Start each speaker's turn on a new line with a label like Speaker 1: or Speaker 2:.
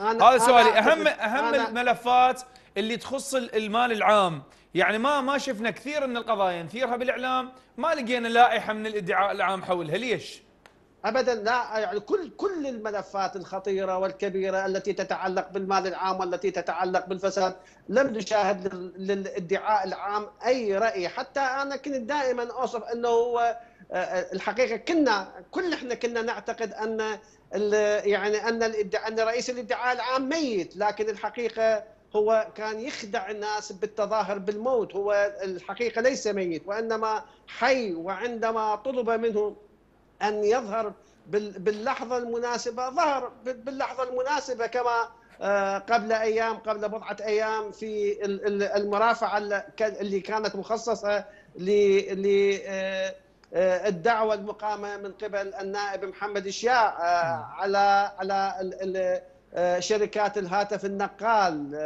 Speaker 1: هذا سؤالي اهم اهم
Speaker 2: الملفات اللي تخص المال العام يعني ما ما شفنا كثير من القضايا نثيرها بالاعلام ما لقينا لائحه من الادعاء العام حولها ليش؟
Speaker 1: ابدا لا يعني كل كل الملفات الخطيره والكبيره التي تتعلق بالمال العام والتي تتعلق بالفساد لم نشاهد للادعاء العام اي راي حتى انا كنت دائما اوصف انه هو آه، آه، الحقيقه كنا كل احنا كنا نعتقد ان يعني ان ان رئيس الادعاء العام ميت لكن الحقيقه هو كان يخدع الناس بالتظاهر بالموت هو الحقيقه ليس ميت وانما حي وعندما طلب منه أن يظهر باللحظة المناسبة ظهر باللحظة المناسبة كما آه، قبل أيام قبل بضعة أيام في المرافعة اللي كانت مخصصة للدعوة آه، آه، المقامة من قبل النائب محمد اشياء على على شركات الهاتف النقال